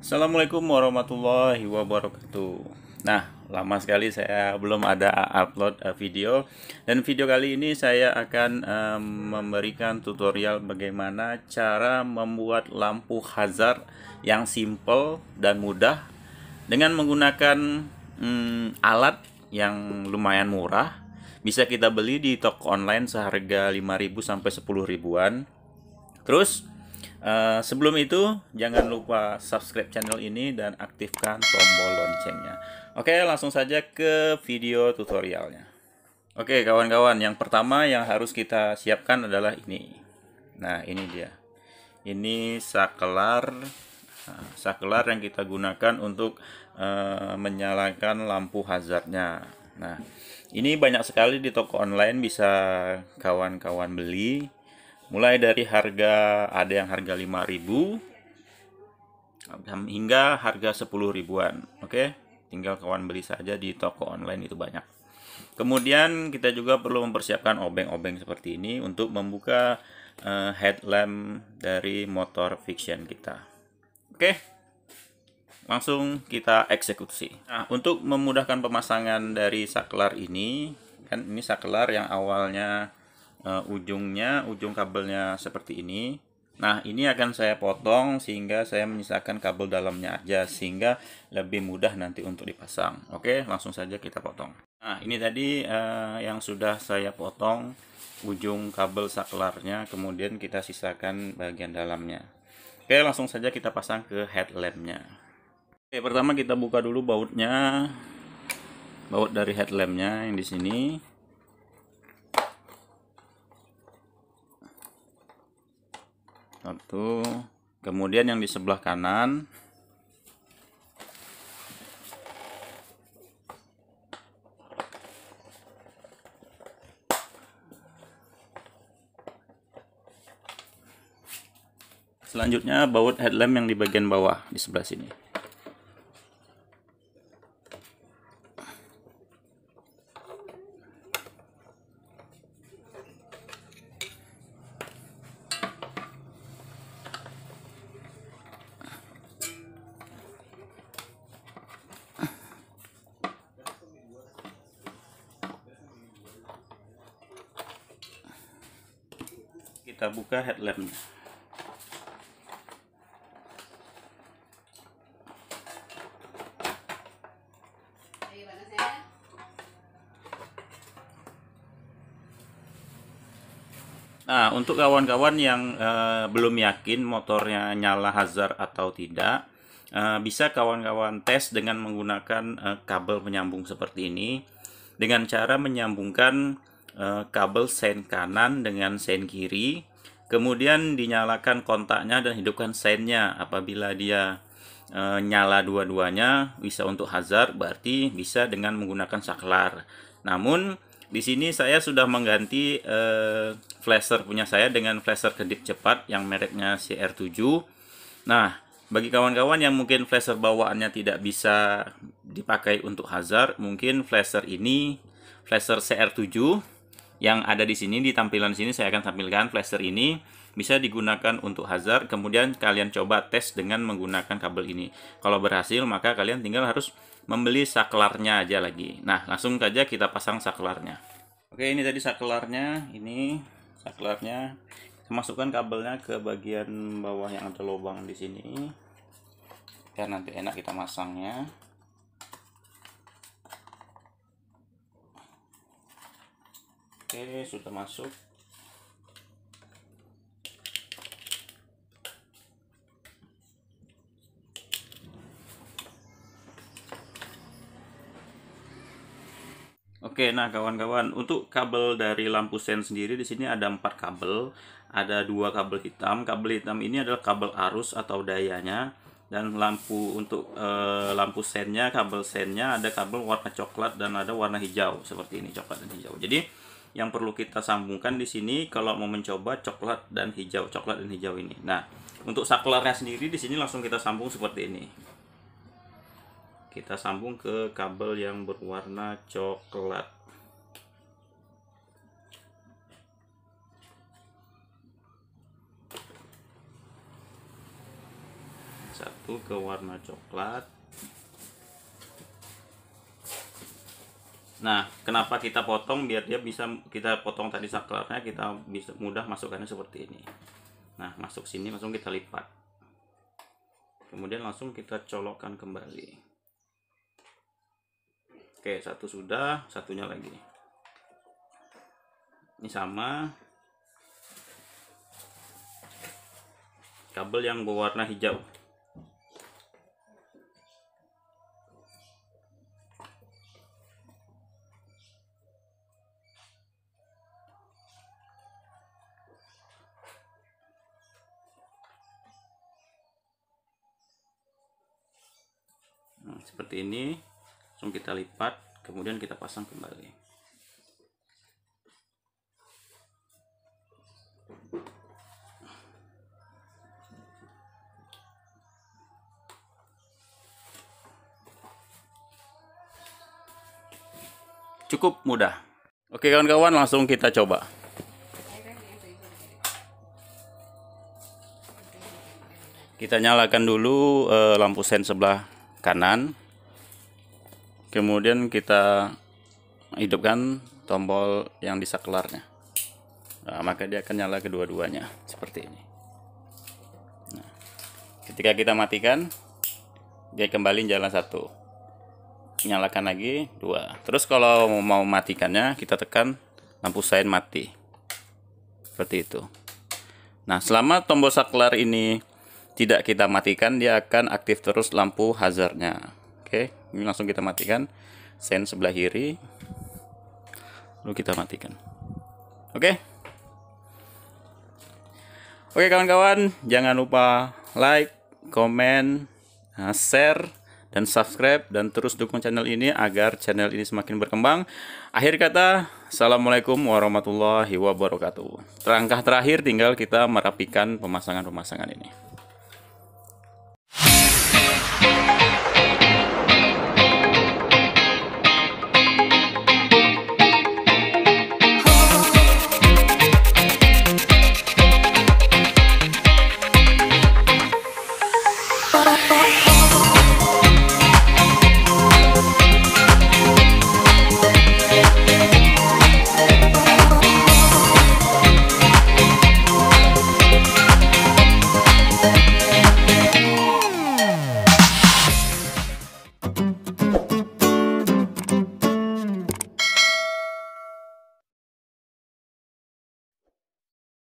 Assalamualaikum warahmatullahi wabarakatuh. Nah, lama sekali saya belum ada upload eh, video dan video kali ini saya akan memberikan tutorial bagaimana cara membuat lampu hazard yang simple dan mudah dengan menggunakan um, alat yang lumayan murah. Bisa kita beli di toko online seharga 5000 sampai 10 ribuan. Terus uh, sebelum itu jangan lupa subscribe channel ini dan aktifkan tombol loncengnya. Oke, langsung saja ke video tutorialnya. Oke, kawan-kawan, yang pertama yang harus kita siapkan adalah ini. Nah, ini dia. Ini sakelar Sakelar nah, saklar yang kita gunakan untuk e, menyalakan lampu hazardnya. Nah, ini banyak sekali di toko online bisa kawan-kawan beli. Mulai dari harga ada yang harga 5.000 hingga harga 10 ribuan. Oke, tinggal kawan beli saja di toko online itu banyak. Kemudian kita juga perlu mempersiapkan obeng-obeng seperti ini untuk membuka eh, headlamp dari motor fiction kita. Oke. Langsung kita eksekusi. Nah, untuk memudahkan pemasangan dari saklar ini, kan ini saklar yang awalnya uh, ujungnya ujung kabelnya seperti ini. Nah, ini akan saya potong sehingga saya menyisakan kabel dalamnya aja sehingga lebih mudah nanti untuk dipasang. Oke, langsung saja kita potong. Nah, ini tadi uh, yang sudah saya potong ujung kabel saklarnya, kemudian kita sisakan bagian dalamnya. Oke, langsung saja kita pasang ke headlampnya. Oke, pertama kita buka dulu bautnya. Baut dari headlampnya yang di sini. Satu. Kemudian yang di sebelah kanan Selanjutnya baut headlamp yang di bagian bawah di sebelah sini. Kita buka headlampnya. Nah, untuk kawan-kawan yang uh, belum yakin motornya nyala hazard atau tidak, uh, bisa kawan-kawan tes dengan menggunakan uh, kabel penyambung seperti ini dengan cara menyambungkan uh, kabel sen kanan dengan sen kiri, kemudian dinyalakan kontaknya dan hidupkan sennya. Apabila dia uh, nyala dua-duanya, bisa untuk hazard berarti bisa dengan menggunakan saklar. Namun di sini saya sudah mengganti eh, flasher punya saya dengan flasher kedip cepat yang mereknya CR7. Nah, bagi kawan-kawan yang mungkin flasher bawaannya tidak bisa dipakai untuk hazard, mungkin flasher ini flasher CR7 yang ada di sini di tampilan sini saya akan tampilkan flasher ini bisa digunakan untuk hazard kemudian kalian coba tes dengan menggunakan kabel ini kalau berhasil maka kalian tinggal harus membeli saklarnya aja lagi nah langsung saja kita pasang saklarnya oke ini tadi saklarnya ini saklarnya masukkan kabelnya ke bagian bawah yang ada lubang di sini biar nanti enak kita masangnya Oke, sudah masuk. Oke, nah kawan-kawan, untuk kabel dari lampu sen sendiri di sini ada empat kabel, ada dua kabel hitam. Kabel hitam ini adalah kabel arus atau dayanya, dan lampu untuk e, lampu sennya, kabel sennya ada kabel warna coklat dan ada warna hijau seperti ini coklat dan hijau. Jadi yang perlu kita sambungkan di sini kalau mau mencoba coklat dan hijau coklat dan hijau ini nah untuk saklarnya sendiri di sini langsung kita sambung seperti ini kita sambung ke kabel yang berwarna coklat satu ke warna coklat Nah, kenapa kita potong biar dia bisa kita potong tadi saklarnya kita bisa mudah masukkannya seperti ini. Nah, masuk sini langsung kita lipat. Kemudian langsung kita colokkan kembali. Oke, satu sudah, satunya lagi. Ini sama. Kabel yang berwarna hijau. seperti ini langsung kita lipat kemudian kita pasang kembali cukup mudah oke kawan-kawan langsung kita coba kita nyalakan dulu eh, lampu sen sebelah kanan kemudian kita hidupkan tombol yang di saklarnya nah, maka dia akan nyala kedua-duanya seperti ini nah, ketika kita matikan dia kembali jalan satu nyalakan lagi dua terus kalau mau matikannya kita tekan lampu sein mati seperti itu nah selama tombol saklar ini tidak kita matikan dia akan aktif terus lampu hazardnya ini langsung kita matikan sen sebelah kiri lalu kita matikan oke okay? oke okay, kawan-kawan jangan lupa like komen nah, share dan subscribe dan terus dukung channel ini agar channel ini semakin berkembang. Akhir kata, Assalamualaikum warahmatullahi wabarakatuh. Langkah terakhir tinggal kita merapikan pemasangan-pemasangan ini.